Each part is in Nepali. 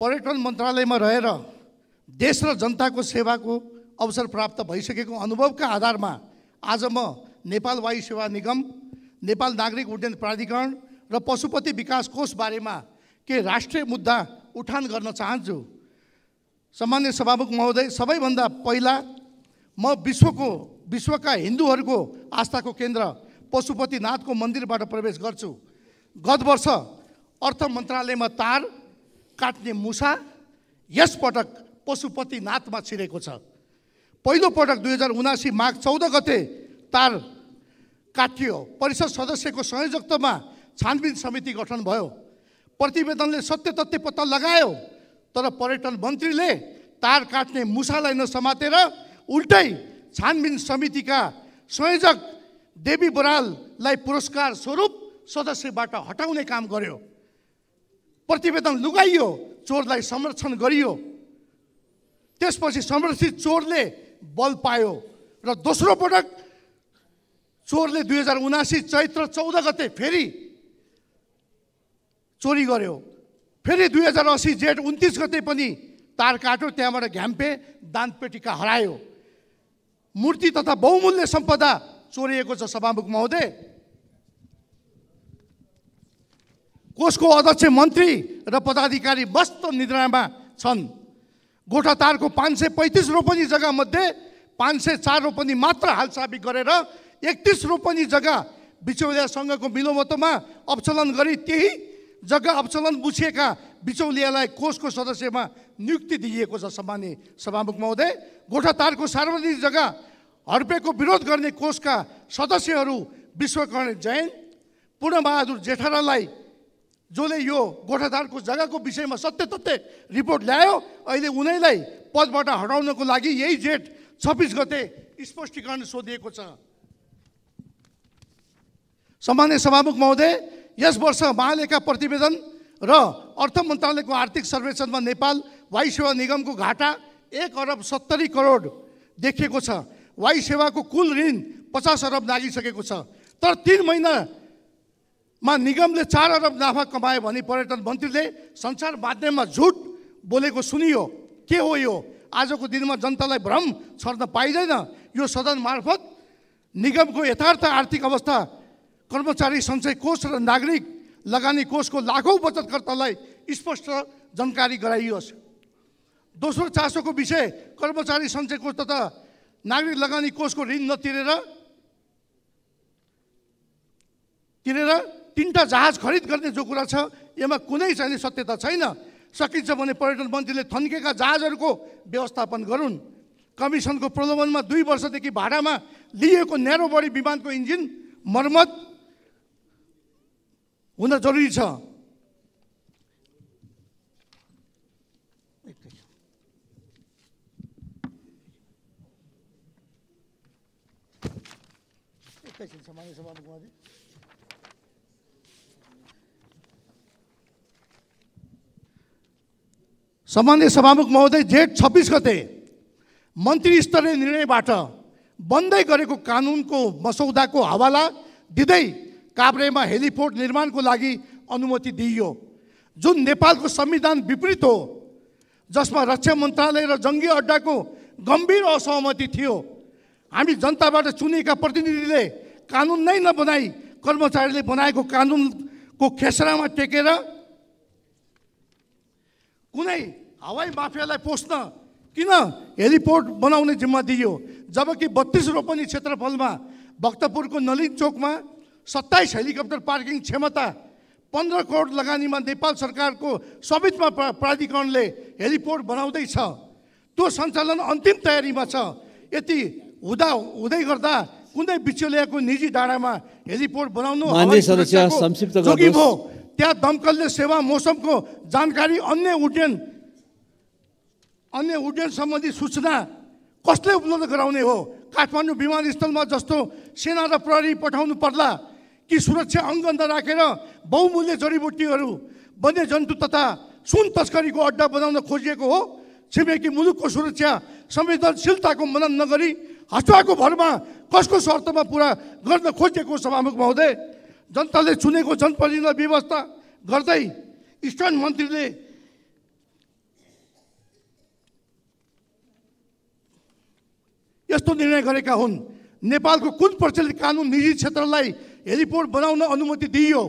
पर्यटन मन्त्रालयमा रहेर देश र जनताको सेवाको अवसर प्राप्त भइसकेको अनुभवका आधारमा आज म नेपाल वायु सेवा निगम नेपाल नागरिक उड्डयन प्राधिकरण र पशुपति विकास कोष बारेमा के राष्ट्रिय मुद्दा उठान गर्न चाहन्छु सामान्य सभामुख महोदय सबैभन्दा पहिला म विश्वको विश्वका हिन्दूहरूको आस्थाको केन्द्र पशुपतिनाथको मन्दिरबाट प्रवेश गर्छु गत वर्ष अर्थ मन्त्रालयमा तार काट्ने मुसा यसपटक पशुपतिनाथमा छिरेको छ पहिलोपटक दुई हजार उनासी माघ चौध गते तार काटियो परिषद सदस्यको संयोजकत्वमा छानबिन समिति गठन भयो प्रतिवेदनले सत्य तथ्य पत्ता लगायो तर पर्यटन मन्त्रीले तार काट्ने मुसालाई नसमातेर उल्टै छानबिन समितिका संयोजक देवी बराललाई पुरस्कार स्वरूप सदस्यबाट हटाउने काम गर्यो प्रतिवेदन लुगाइयो चोरलाई संरक्षण गरियो त्यसपछि संरक्षित चोरले बल पायो र दोस्रो पटक चोरले दुई हजार उनासी चैत्र चौध गते फेरि चोरी गर्यो फेरि दुई हजार असी जेठ उन्तिस गते पनि तार काट्यो त्यहाँबाट घ्याम्पे दानपेटिका हरायो मूर्ति तथा बहुमूल्य सम्पदा चोरिएको छ सभामुख महोदय कोषको अध्यक्ष मन्त्री र पदाधिकारी मस्त निद्रामा छन् गोठातारको पाँच सय पैँतिस रोपनी जग्गामध्ये पाँच सय चार रोपनी मात्र हालसाबी गरेर एकतिस रोपनी जग्गा बिचौलियासँगको मिलोमतोमा अपचलन गरी त्यही जग्गा अपचलन बुझिएका बिचौलियालाई कोषको सदस्यमा नियुक्ति दिइएको छ सामान्य सभामुख महोदय गोठातारको सार्वजनिक जग्गा हर्पेको विरोध गर्ने कोषका सदस्यहरू विश्वकर्ण जैन पूर्णबहादुर जेठारालाई जसले यो गोठाधारको जग्गाको विषयमा सत्य तथ्य रिपोर्ट ल्यायो अहिले उनैलाई पदबाट हटाउनको लागि यही जेठ छब्बिस गते स्पष्टीकरण सोधिएको छ सामान्य सभामुख महोदय यस वर्ष महालेखा प्रतिवेदन र अर्थ मन्त्रालयको आर्थिक सर्वेक्षणमा नेपाल वायु सेवा निगमको घाटा एक अरब सत्तरी करोड देखिएको छ वायु सेवाको कुल ऋण पचास अरब लागिसकेको छ तर तिन महिना मा निगमले चार अरब नाफा कमायो भने पर्यटन मन्त्रीले संसार माध्यममा झुट बोलेको सुनियो के हो यो आजको दिनमा जनतालाई भ्रम छर्न पाइँदैन यो सदन मार्फत निगमको यथार्थ आर्थिक अवस्था कर्मचारी सञ्चय कोष र नागरिक लगानी कोषको लाखौँ बचतकर्तालाई स्पष्ट जानकारी गराइयोस् दोस्रो चासोको विषय कर्मचारी सञ्चय कोष तथा नागरिक लगानी कोषको ऋण नतिरेर तिरेर तिनवटा जहाज खरिद गर्ने जो कुरा छ यसमा कुनै चाहिँ सत्यता छैन सकिन्छ भने पर्यटन मन्त्रीले थन्केका जहाजहरूको व्यवस्थापन गरून् कमिसनको प्रलोभनमा दुई वर्षदेखि भाडामा लिएको न्यारो बडी विमानको इन्जिन मर्मत हुन जरुरी छ एकैछिन सम्बन्धित सभामुख महोदय जेठ छब्बिस गते मन्त्री स्तरीय निर्णयबाट बन्दै गरेको कानुनको मसौदाको हवाला दिँदै काभ्रेमा हेलिपोर्ट निर्माणको लागि अनुमति दिइयो जुन नेपालको संविधान विपरीत हो जसमा रक्षा मन्त्रालय र जङ्गी अड्डाको गम्भीर असहमति थियो हामी जनताबाट चुनिएका प्रतिनिधिले कानुन नै नबनाई कर्मचारीले बनाएको कानुनको खेसरामा टेकेर कुनै हवाई माफियालाई पोस्न किन हेलिपोर्ट बनाउने जिम्मा दियो जबकि बत्तिस रोपनी क्षेत्रफलमा भक्तपुरको नलिन चोकमा सत्ताइस हेलिकप्टर पार्किङ क्षमता पन्ध्र करोड लगानीमा नेपाल सरकारको स्वामित्व प्राधिकरणले हेलिपोर्ट बनाउँदैछ त्यो सञ्चालन अन्तिम तयारीमा छ यति हुँदा हुँदै गर्दा कुनै बिचौलियाको निजी डाँडामा हेलिपोर्ट बनाउनु त्यहाँ दमकलले सेवा मौसमको जानकारी अन्य उड्डयन अन्य उड्डयन सम्बन्धी सूचना कसले उपलब्ध गराउने हो काठमाडौँ विमानस्थलमा जस्तो सेना र प्रहरी पठाउनु पर्ला कि सुरक्षा अङ्गन्ध राखेर बहुमूल्य जडीबुटीहरू वन्यजन्तु तथा सुन तस्करीको अड्डा बनाउन खोजिएको हो छिमेकी मुलुकको सुरक्षा संवेदनशीलताको मनन नगरी हस्ताको भरमा कसको शर्तमा पुरा गर्न खोजिएको सभामुख महोदय जनताले चुनेको जनप्रतिनिधि व्यवस्था गर्दै इस्टर्न मन्त्रीले यस्तो निर्णय गरेका हुन् नेपालको कुन प्रचलित कानुन निजी क्षेत्रलाई हेलिपोर्ट बनाउन अनुमति दिइयो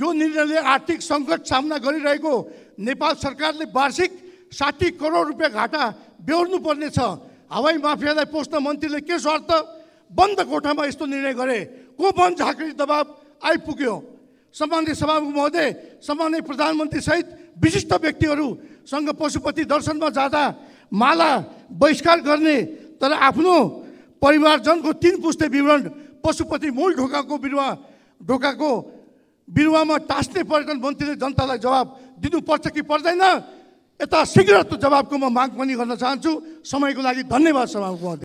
यो निर्णयले आर्थिक सङ्कट सामना गरिरहेको नेपाल सरकारले वार्षिक साठी करोड रुपियाँ घाटा बेहोर्नु पर्नेछ हवाई माफियालाई पोस्न मन्त्रीले के स्वार्थ बन्द कोठामा यस्तो निर्णय गरे को वन झाँक्री दबाब आइपुग्यो सम्बन्धित सभामुख महोदय सम्बन्धित प्रधानमन्त्रीसहित विशिष्ट व्यक्तिहरूसँग पशुपति दर्शनमा जाँदा माला बहिष्कार गर्ने तर आफ्नो परिवारजनको तिन पुस्ते विवरण पशुपति मूल ढोकाको बिरुवा ढोकाको बिरुवामा टास्ने पर्यटन मन्त्रीले जनतालाई जवाब दिनुपर्छ कि पर्दैन यता शीघ्र त्यो जवाबको म माग पनि गर्न चाहन्छु समयको लागि धन्यवाद सभामुख महोदय